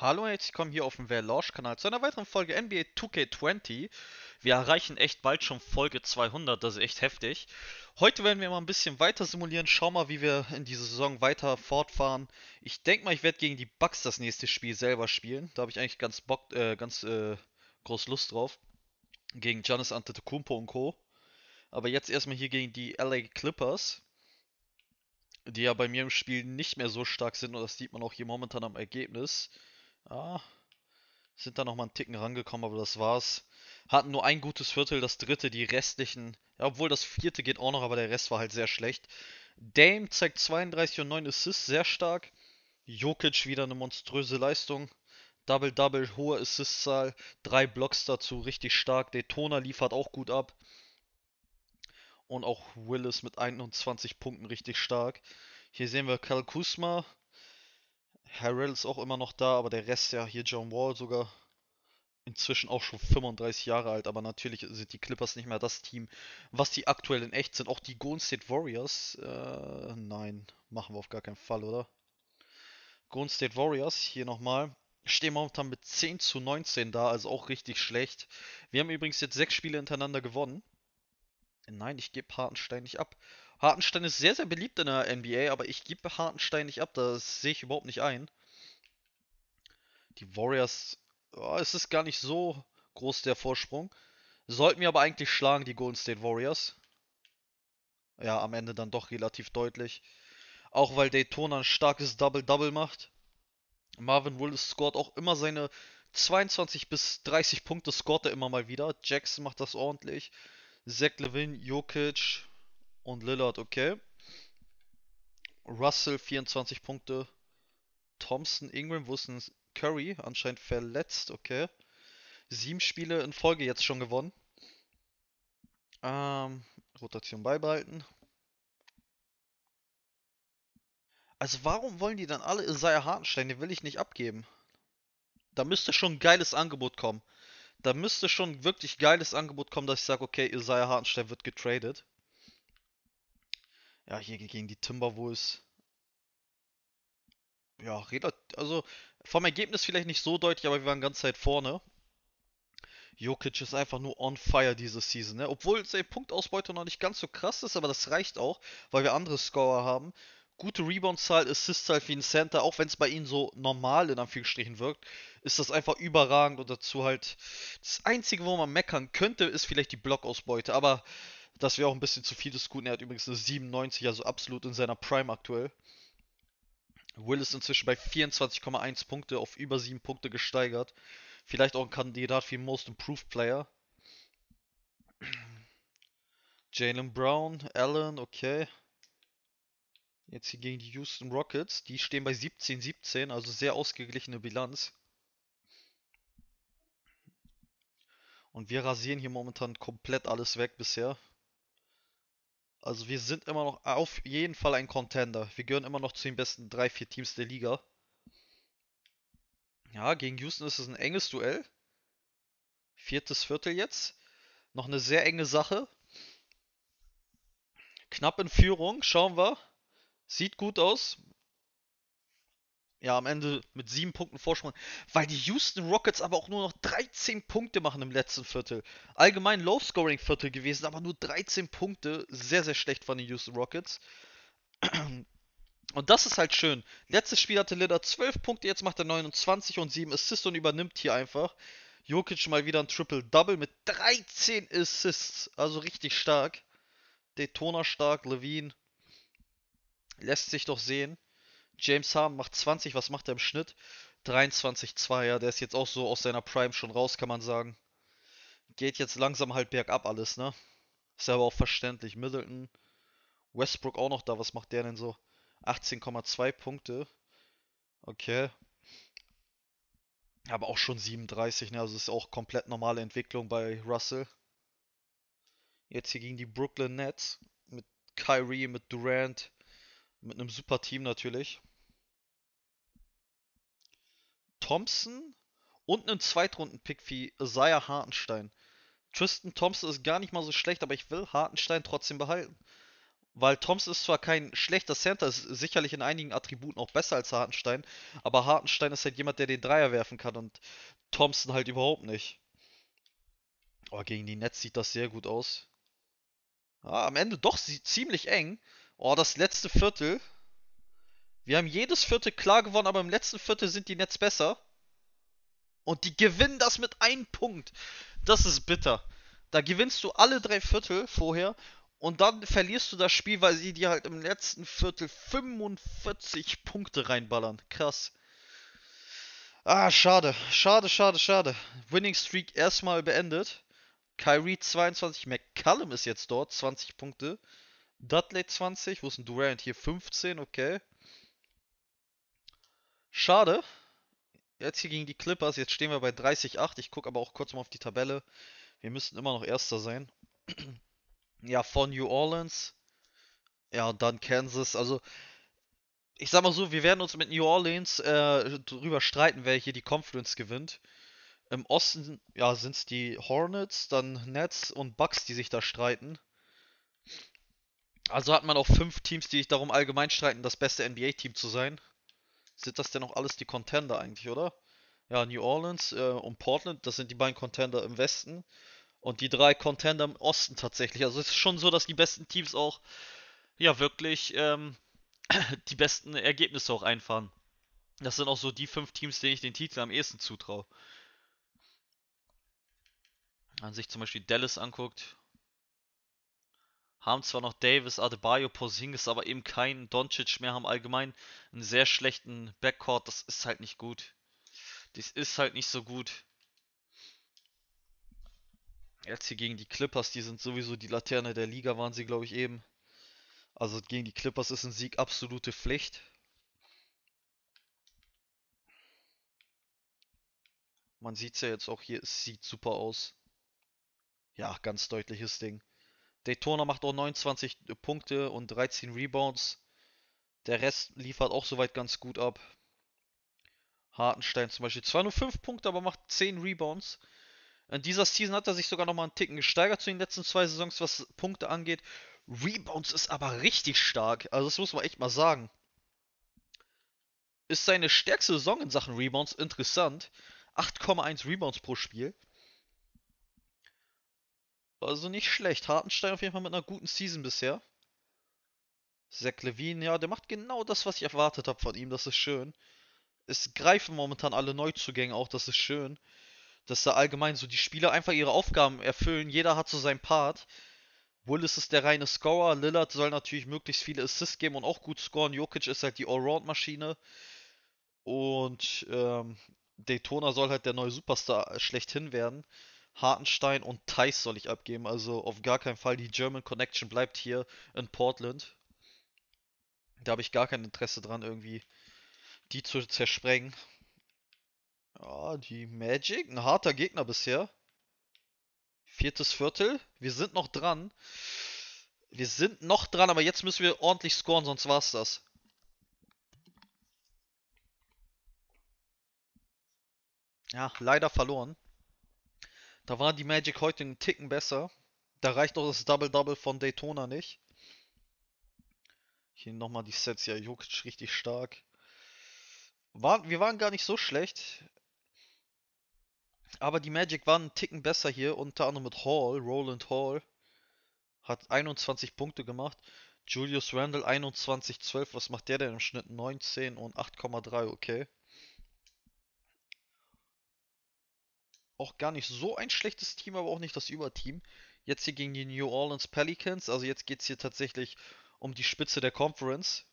Hallo und herzlich willkommen hier auf dem Verlosch-Kanal zu einer weiteren Folge NBA 2K20. Wir erreichen echt bald schon Folge 200, das ist echt heftig. Heute werden wir mal ein bisschen weiter simulieren, schauen mal, wie wir in dieser Saison weiter fortfahren. Ich denke mal, ich werde gegen die Bucks das nächste Spiel selber spielen. Da habe ich eigentlich ganz Bock, äh, ganz äh, groß Lust drauf. Gegen Giannis Antetokounmpo und Co. Aber jetzt erstmal hier gegen die LA Clippers die ja bei mir im Spiel nicht mehr so stark sind und das sieht man auch hier momentan am Ergebnis. Ja, sind da nochmal einen Ticken rangekommen, aber das war's. Hatten nur ein gutes Viertel, das dritte, die restlichen. Ja, obwohl das vierte geht auch noch, aber der Rest war halt sehr schlecht. Dame zeigt 32 und 9 Assists, sehr stark. Jokic wieder eine monströse Leistung. Double-Double, hohe Assistzahl, drei Blocks dazu, richtig stark. Daytona liefert auch gut ab. Und auch Willis mit 21 Punkten richtig stark. Hier sehen wir Karl Kuzma, Harrell ist auch immer noch da, aber der Rest ja hier John Wall sogar inzwischen auch schon 35 Jahre alt, aber natürlich sind die Clippers nicht mehr das Team, was die aktuell in echt sind. Auch die Golden State Warriors, äh, nein, machen wir auf gar keinen Fall, oder? Golden State Warriors, hier nochmal, stehen momentan mit 10 zu 19 da, also auch richtig schlecht. Wir haben übrigens jetzt sechs Spiele hintereinander gewonnen. Nein, ich gebe Hartenstein nicht ab. Hartenstein ist sehr, sehr beliebt in der NBA, aber ich gebe Hartenstein nicht ab. Das sehe ich überhaupt nicht ein. Die Warriors, oh, es ist gar nicht so groß der Vorsprung. Sollten wir aber eigentlich schlagen, die Golden State Warriors. Ja, am Ende dann doch relativ deutlich. Auch weil Daytona ein starkes Double-Double macht. Marvin Willis scored auch immer seine 22 bis 30 Punkte, scored er immer mal wieder. Jackson macht das ordentlich. Zach Levin, Jokic, und Lillard okay. Russell 24 Punkte. Thompson, Ingram, Wussten, Curry anscheinend verletzt, okay. Sieben Spiele in Folge jetzt schon gewonnen. Ähm, Rotation beibehalten. Also warum wollen die dann alle Isaiah Hartenstein? Den will ich nicht abgeben. Da müsste schon ein geiles Angebot kommen. Da müsste schon wirklich geiles Angebot kommen, dass ich sage, okay, Isaiah Hartenstein wird getradet ja, hier gegen die Timberwolves. Ja, also vom Ergebnis vielleicht nicht so deutlich, aber wir waren ganz Zeit vorne. Jokic ist einfach nur on fire diese Season, ne? Obwohl seine Punktausbeute noch nicht ganz so krass ist, aber das reicht auch, weil wir andere Scorer haben. Gute Rebound-Zahl, halt, Assist-Zahl halt für ein Center, auch wenn es bei ihnen so normal in Anführungsstrichen wirkt, ist das einfach überragend und dazu halt das Einzige, wo man meckern könnte, ist vielleicht die Blockausbeute, aber das wäre auch ein bisschen zu viel des Guten. Er hat übrigens eine 97, also absolut in seiner Prime aktuell. Will ist inzwischen bei 24,1 Punkte auf über 7 Punkte gesteigert. Vielleicht auch ein Kandidat für Most Improved Player. Jalen Brown, Allen, okay. Jetzt hier gegen die Houston Rockets. Die stehen bei 17-17, also sehr ausgeglichene Bilanz. Und wir rasieren hier momentan komplett alles weg bisher. Also wir sind immer noch auf jeden Fall ein Contender. Wir gehören immer noch zu den besten 3-4 Teams der Liga. Ja, gegen Houston ist es ein enges Duell. Viertes Viertel jetzt. Noch eine sehr enge Sache. Knapp in Führung, schauen wir. Sieht gut aus ja, am Ende mit sieben Punkten Vorsprung, weil die Houston Rockets aber auch nur noch 13 Punkte machen im letzten Viertel. Allgemein Low-Scoring-Viertel gewesen, aber nur 13 Punkte. Sehr, sehr schlecht von den Houston Rockets. Und das ist halt schön. Letztes Spiel hatte Lillard 12 Punkte, jetzt macht er 29 und 7 Assists und übernimmt hier einfach. Jokic mal wieder ein Triple-Double mit 13 Assists. Also richtig stark. Daytona stark, Levine. Lässt sich doch sehen. James Harden macht 20, was macht er im Schnitt? 23,2, ja, der ist jetzt auch so aus seiner Prime schon raus, kann man sagen. Geht jetzt langsam halt bergab alles, ne? Ist aber auch verständlich. Middleton, Westbrook auch noch da, was macht der denn so? 18,2 Punkte. Okay. Aber auch schon 37, ne? Also ist auch komplett normale Entwicklung bei Russell. Jetzt hier gegen die Brooklyn Nets mit Kyrie, mit Durant, mit einem super Team natürlich. Thompson und einen Zweitrunden-Pick wie Isaiah Hartenstein. Tristan Thompson ist gar nicht mal so schlecht, aber ich will Hartenstein trotzdem behalten. Weil Thompson ist zwar kein schlechter Center, ist sicherlich in einigen Attributen auch besser als Hartenstein, aber Hartenstein ist halt jemand, der den Dreier werfen kann und Thompson halt überhaupt nicht. Aber oh, gegen die Nets sieht das sehr gut aus. Ah, am Ende doch ziemlich eng. Oh, das letzte Viertel. Wir haben jedes Viertel klar gewonnen, aber im letzten Viertel sind die Nets besser. Und die gewinnen das mit einem Punkt. Das ist bitter. Da gewinnst du alle drei Viertel vorher und dann verlierst du das Spiel, weil sie dir halt im letzten Viertel 45 Punkte reinballern. Krass. Ah, schade. Schade, schade, schade. Winning Streak erstmal beendet. Kyrie 22, McCallum ist jetzt dort, 20 Punkte. Dudley 20, wo ist denn Durant? Hier 15, okay. Schade. Jetzt hier gegen die Clippers. Jetzt stehen wir bei 30-8. Ich gucke aber auch kurz mal auf die Tabelle. Wir müssten immer noch Erster sein. ja, von New Orleans. Ja, und dann Kansas. Also, ich sag mal so, wir werden uns mit New Orleans äh, drüber streiten, wer hier die Confluence gewinnt. Im Osten, ja, sind es die Hornets, dann Nets und Bucks, die sich da streiten. Also hat man auch fünf Teams, die sich darum allgemein streiten, das beste NBA-Team zu sein sind das denn noch alles die Contender eigentlich, oder? Ja, New Orleans äh, und Portland, das sind die beiden Contender im Westen. Und die drei Contender im Osten tatsächlich. Also es ist schon so, dass die besten Teams auch ja wirklich ähm, die besten Ergebnisse auch einfahren. Das sind auch so die fünf Teams, denen ich den Titel am ehesten zutraue. Wenn man sich zum Beispiel Dallas anguckt, haben zwar noch Davis, Adebayo, Porzingis, aber eben keinen Doncic mehr, haben allgemein einen sehr schlechten Backcourt. Das ist halt nicht gut. Das ist halt nicht so gut. Jetzt hier gegen die Clippers, die sind sowieso die Laterne der Liga, waren sie, glaube ich, eben. Also gegen die Clippers ist ein Sieg absolute Pflicht. Man sieht es ja jetzt auch hier, es sieht super aus. Ja, ganz deutliches Ding. Daytona macht auch 29 äh, Punkte und 13 Rebounds. Der Rest liefert auch soweit ganz gut ab. Hartenstein zum Beispiel. Zwar nur 5 Punkte, aber macht 10 Rebounds. In dieser Season hat er sich sogar nochmal einen Ticken gesteigert zu den letzten zwei Saisons, was Punkte angeht. Rebounds ist aber richtig stark. Also das muss man echt mal sagen. Ist seine stärkste Saison in Sachen Rebounds interessant. 8,1 Rebounds pro Spiel. Also nicht schlecht. Hartenstein auf jeden Fall mit einer guten Season bisher. Zach Levine, ja, der macht genau das, was ich erwartet habe von ihm. Das ist schön. Es greifen momentan alle Neuzugänge auch. Das ist schön. Dass da allgemein so die Spieler einfach ihre Aufgaben erfüllen. Jeder hat so seinen Part. Willis ist der reine Scorer. Lillard soll natürlich möglichst viele Assists geben und auch gut scoren. Jokic ist halt die Allround-Maschine. Und ähm, Daytona soll halt der neue Superstar schlechthin werden. Hartenstein und Theiss soll ich abgeben. Also auf gar keinen Fall. Die German Connection bleibt hier in Portland. Da habe ich gar kein Interesse dran, irgendwie die zu zersprengen. Ja, die Magic. Ein harter Gegner bisher. Viertes Viertel. Wir sind noch dran. Wir sind noch dran, aber jetzt müssen wir ordentlich scoren, sonst war's das. Ja, leider verloren. Da war die Magic heute einen Ticken besser. Da reicht auch das Double-Double von Daytona nicht. Hier nochmal die Sets, ja, juckt richtig stark. War, wir waren gar nicht so schlecht. Aber die Magic waren einen Ticken besser hier, unter anderem mit Hall, Roland Hall. Hat 21 Punkte gemacht. Julius Randall 21, 12. Was macht der denn im Schnitt? 19 und 8,3, okay. auch gar nicht so ein schlechtes Team, aber auch nicht das Überteam. Jetzt hier gegen die New Orleans Pelicans. Also jetzt geht es hier tatsächlich um die Spitze der Conference.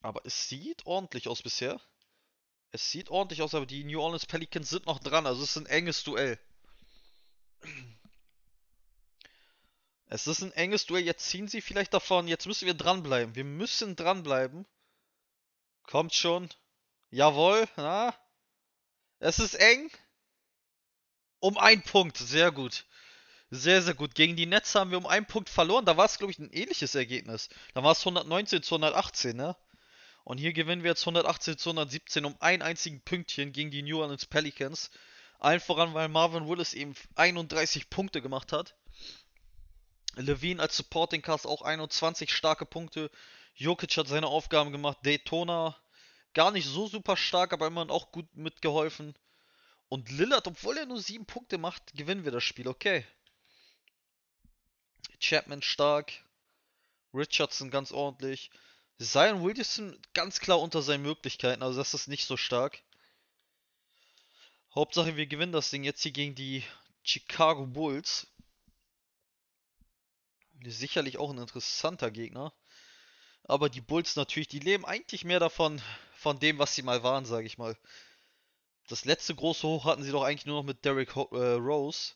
Aber es sieht ordentlich aus bisher. Es sieht ordentlich aus, aber die New Orleans Pelicans sind noch dran. Also es ist ein enges Duell. Es ist ein enges Duell. Jetzt ziehen sie vielleicht davon. Jetzt müssen wir dranbleiben. Wir müssen dranbleiben. Kommt schon. Jawohl. Na? Es ist eng. Um einen Punkt. Sehr gut. Sehr, sehr gut. Gegen die Netze haben wir um einen Punkt verloren. Da war es, glaube ich, ein ähnliches Ergebnis. Da war es 119 zu 118, ne? Und hier gewinnen wir jetzt 118 zu 117 um ein einzigen Pünktchen gegen die New Orleans Pelicans. Allen voran, weil Marvin Willis eben 31 Punkte gemacht hat. Levine als Supporting Cast auch 21 starke Punkte. Jokic hat seine Aufgaben gemacht. Daytona gar nicht so super stark, aber immerhin auch gut mitgeholfen. Und Lillard, obwohl er nur 7 Punkte macht, gewinnen wir das Spiel, okay. Chapman stark. Richardson ganz ordentlich. Zion Williamson ganz klar unter seinen Möglichkeiten, also das ist nicht so stark. Hauptsache, wir gewinnen das Ding jetzt hier gegen die Chicago Bulls. Sicherlich auch ein interessanter Gegner. Aber die Bulls natürlich, die leben eigentlich mehr davon, von dem, was sie mal waren, sage ich mal. Das letzte große Hoch hatten sie doch eigentlich nur noch mit Derrick Ho äh, Rose.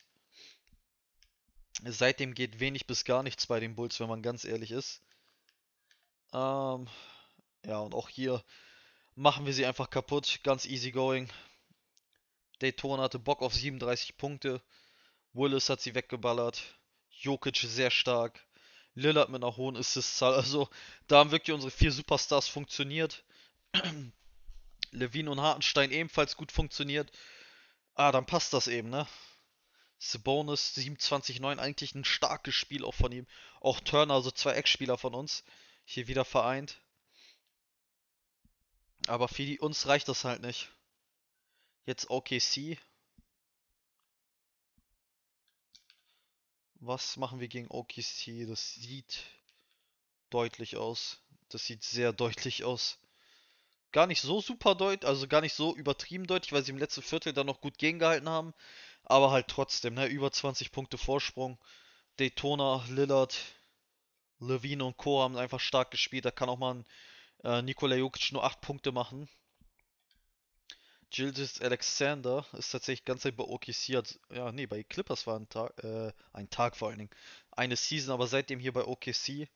Seitdem geht wenig bis gar nichts bei den Bulls, wenn man ganz ehrlich ist. Ähm, ja, und auch hier machen wir sie einfach kaputt. Ganz easy going. Daytona hatte Bock auf 37 Punkte. Willis hat sie weggeballert. Jokic sehr stark. Lillard mit einer hohen Assist-Zahl. Also, da haben wirklich unsere vier Superstars funktioniert. Levin und Hartenstein ebenfalls gut funktioniert. Ah, dann passt das eben, ne? Sabonis 27-9, eigentlich ein starkes Spiel auch von ihm. Auch Turner, also zwei Eckspieler von uns, hier wieder vereint. Aber für die, uns reicht das halt nicht. Jetzt OKC. Was machen wir gegen OKC? Das sieht deutlich aus. Das sieht sehr deutlich aus gar nicht so super deutlich, also gar nicht so übertrieben deutlich, weil sie im letzten Viertel dann noch gut gegengehalten haben. Aber halt trotzdem, ne, über 20 Punkte Vorsprung. Daytona, Lillard, Levine und Co. haben einfach stark gespielt. Da kann auch mal ein äh, Nikola Jokic nur 8 Punkte machen. Gilgis Alexander ist tatsächlich ganz bei OKC, hat, ja, nee, bei Clippers war ein Tag, äh, ein Tag vor allen Dingen, eine Season, aber seitdem hier bei OKC.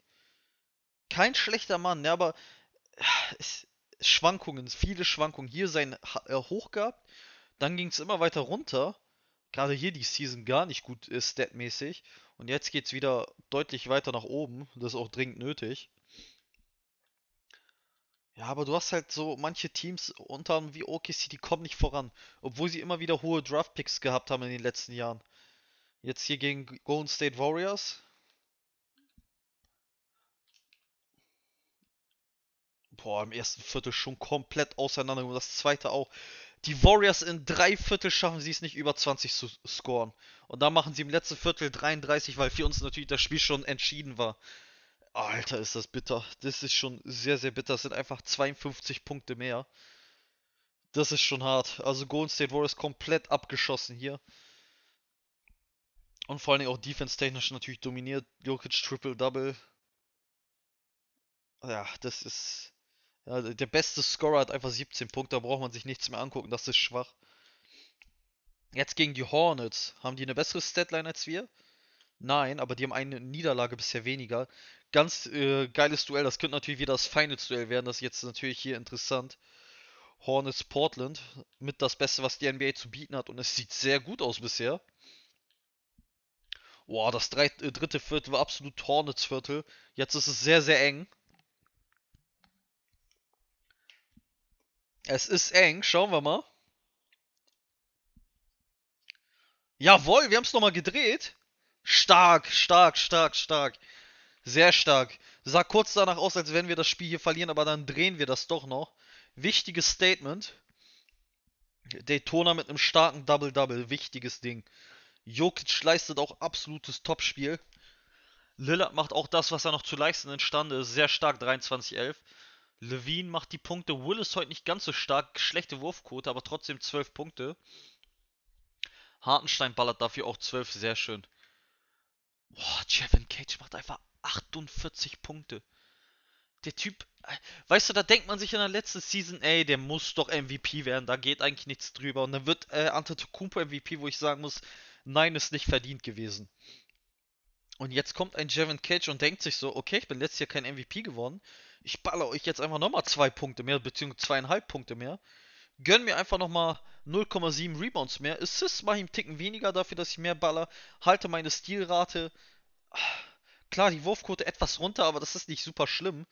Kein schlechter Mann, ne, aber es, Schwankungen, viele Schwankungen hier sein äh, Hoch gehabt. Dann ging es immer weiter runter. Gerade hier die Season gar nicht gut ist, statmäßig. Und jetzt geht es wieder deutlich weiter nach oben. Das ist auch dringend nötig. Ja, aber du hast halt so manche Teams unter anderem wie OKC, die kommen nicht voran. Obwohl sie immer wieder hohe Draftpicks gehabt haben in den letzten Jahren. Jetzt hier gegen Golden State Warriors. boah, im ersten Viertel schon komplett auseinander und das zweite auch. Die Warriors in drei Viertel schaffen sie es nicht, über 20 zu scoren. Und dann machen sie im letzten Viertel 33, weil für uns natürlich das Spiel schon entschieden war. Alter, ist das bitter. Das ist schon sehr, sehr bitter. Das sind einfach 52 Punkte mehr. Das ist schon hart. Also Golden State Warriors komplett abgeschossen hier. Und vor allen Dingen auch defense-technisch natürlich dominiert. Jokic Triple-Double. Ja, das ist ja, der beste Scorer hat einfach 17 Punkte, da braucht man sich nichts mehr angucken, das ist schwach. Jetzt gegen die Hornets. Haben die eine bessere Statline als wir? Nein, aber die haben eine Niederlage bisher weniger. Ganz äh, geiles Duell. Das könnte natürlich wieder das Finals-Duell werden. Das ist jetzt natürlich hier interessant. Hornets Portland mit das Beste, was die NBA zu bieten hat. Und es sieht sehr gut aus bisher. Boah, das drei, äh, dritte Viertel war absolut Hornets-Viertel. Jetzt ist es sehr, sehr eng. Es ist eng, schauen wir mal. Jawohl, wir haben es nochmal gedreht. Stark, stark, stark, stark. Sehr stark. Sah kurz danach aus, als wenn wir das Spiel hier verlieren, aber dann drehen wir das doch noch. Wichtiges Statement. Daytona mit einem starken Double-Double. Wichtiges Ding. Jokic leistet auch absolutes Topspiel. Lillard macht auch das, was er noch zu leisten imstande ist. Sehr stark, 23-11. Levine macht die Punkte. Willis heute nicht ganz so stark. Schlechte Wurfquote, aber trotzdem 12 Punkte. Hartenstein ballert dafür auch 12. Sehr schön. Boah, Jevin Cage macht einfach 48 Punkte. Der Typ, äh, weißt du, da denkt man sich in der letzten Season, ey, der muss doch MVP werden, da geht eigentlich nichts drüber. Und dann wird äh, Antetokounmpo MVP, wo ich sagen muss, nein, ist nicht verdient gewesen. Und jetzt kommt ein Jevin Cage und denkt sich so, okay, ich bin letztes Jahr kein MVP geworden ich baller euch jetzt einfach nochmal zwei Punkte mehr, beziehungsweise zweieinhalb Punkte mehr. Gönn mir einfach nochmal 0,7 Rebounds mehr. Assists mache ich einen Ticken weniger dafür, dass ich mehr baller. Halte meine Stilrate. Klar, die Wurfquote etwas runter, aber das ist nicht super schlimm.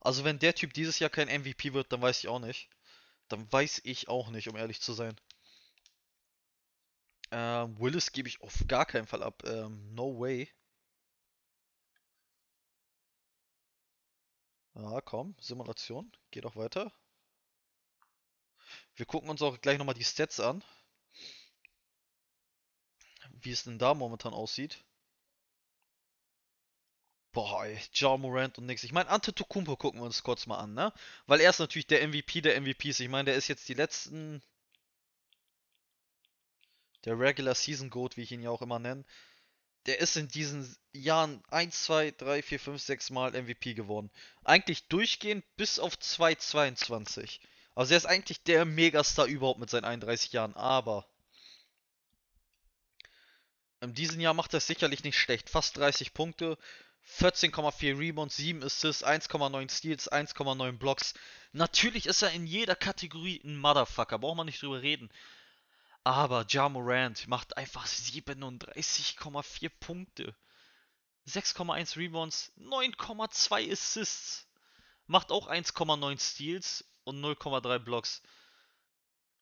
Also wenn der Typ dieses Jahr kein MVP wird, dann weiß ich auch nicht. Dann weiß ich auch nicht, um ehrlich zu sein. Ähm, Willis gebe ich auf gar keinen Fall ab. Ähm, no way. Ah, komm, Simulation, geht auch weiter. Wir gucken uns auch gleich nochmal die Stats an. Wie es denn da momentan aussieht. Boah, ey, Ja Morant und nix. Ich meine, Antetokounmpo gucken wir uns kurz mal an, ne? Weil er ist natürlich der MVP der MVPs. Ich meine, der ist jetzt die letzten... Der Regular Season Goat, wie ich ihn ja auch immer nenne der ist in diesen Jahren 1, 2, 3, 4, 5, 6 Mal MVP geworden. Eigentlich durchgehend bis auf 2,22. Also er ist eigentlich der Megastar überhaupt mit seinen 31 Jahren, aber in diesem Jahr macht er es sicherlich nicht schlecht. Fast 30 Punkte, 14,4 Rebounds, 7 Assists, 1,9 Steals, 1,9 Blocks. Natürlich ist er in jeder Kategorie ein Motherfucker, braucht man nicht drüber reden. Aber Ja Morant macht einfach 37,4 Punkte. 6,1 Rebounds, 9,2 Assists. Macht auch 1,9 Steals und 0,3 Blocks.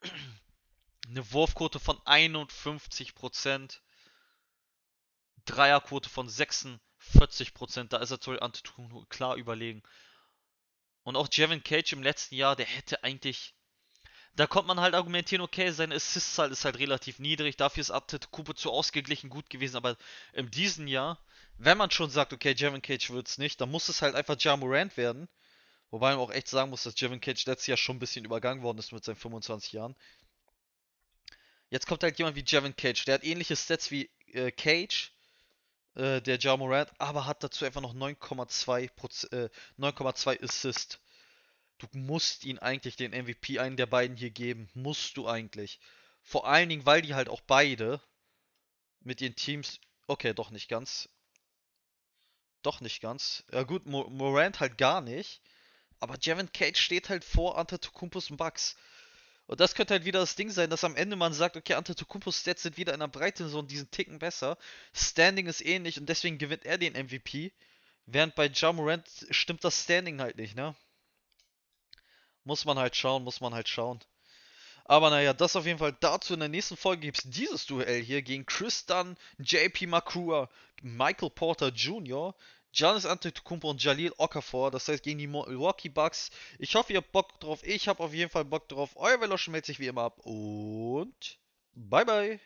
Eine Wurfquote von 51%. Dreierquote von 46%. Da ist er zu Antetokounmpo klar überlegen. Und auch Jevin Cage im letzten Jahr, der hätte eigentlich da kommt man halt argumentieren, okay, seine Assist-Zahl ist halt relativ niedrig, dafür ist Antetokounmpo zu ausgeglichen gut gewesen, aber in diesem Jahr, wenn man schon sagt, okay, Javon Cage wird's nicht, dann muss es halt einfach Ja werden. Wobei man auch echt sagen muss, dass Javon Cage letztes Jahr schon ein bisschen übergangen worden ist mit seinen 25 Jahren. Jetzt kommt halt jemand wie Javon Cage, der hat ähnliche Stats wie äh, Cage, äh, der Ja aber hat dazu einfach noch 9,2 äh, 9,2 Assist du musst ihn eigentlich den MVP einen der beiden hier geben. Musst du eigentlich. Vor allen Dingen, weil die halt auch beide mit ihren Teams. Okay, doch nicht ganz. Doch nicht ganz. Ja gut, Morant halt gar nicht. Aber Javon Cage steht halt vor Antetokounmpos und Bucks. Und das könnte halt wieder das Ding sein, dass am Ende man sagt, okay, Antetokounmpos Stats sind wieder in der Breite so und diesen Ticken besser. Standing ist ähnlich und deswegen gewinnt er den MVP. Während bei Ja Morant stimmt das Standing halt nicht, ne? Muss man halt schauen, muss man halt schauen. Aber naja, das auf jeden Fall dazu. In der nächsten Folge gibt es dieses Duell hier gegen Chris Dunn, JP Makua, Michael Porter Jr., Giannis Antetokounmpo und Jalil Okafor, das heißt gegen die Milwaukee Bucks. Ich hoffe, ihr habt Bock drauf. Ich habe auf jeden Fall Bock drauf. Euer Velosch meldet sich wie immer ab und bye bye.